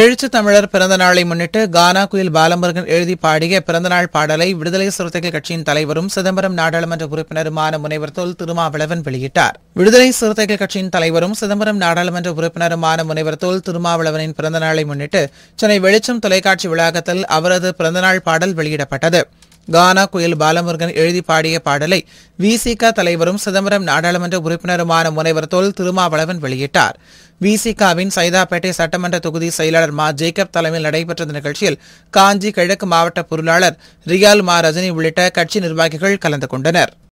எழுச்சி தமிழர் பிறந்த நாளை முன்னிட்டு கானா குயில் பாலமுருகன் எழுதி பாடிய பிறந்தநாள் பாடலை விடுதலை சிறுத்தைகள் கட்சியின் தலைவரும் சிதம்பரம் நாடாளுமன்ற உறுப்பினருமான முனைவர் தொல் திருமாவளவன் வெளியிட்டார் விடுதலை சிறுத்தைகள் கட்சியின் தலைவரும் சிதம்பரம் நாடாளுமன்ற உறுப்பினருமான முனைவர் தொல் திருமாவளவனின் பிறந்தநாளை முன்னிட்டு சென்னை வெளிச்சம் தொலைக்காட்சி வளாகத்தில் அவரது பிறந்தநாள் பாடல் வெளியிடப்பட்டது கானா குயில் பாலமுருகன் எழுதி பாடிய பாடலை விசிக தலைவரும் சிதம்பரம் நாடாளுமன்ற உறுப்பினருமான முனைவர் தொல் திருமாவளவன் வெளியிட்டார் விசிகாவின் சைதாப்பேட்டை சட்டமன்ற தொகுதி செயலாளர் மா ஜேக்கப் தலைமையில் நடைபெற்ற நிகழ்ச்சியில் காஞ்சி கிழக்கு மாவட்ட பொருளாளர் ரியால் மா ரஜினி உள்ளிட்ட கட்சி நிர்வாகிகள் கலந்து கொண்டனர்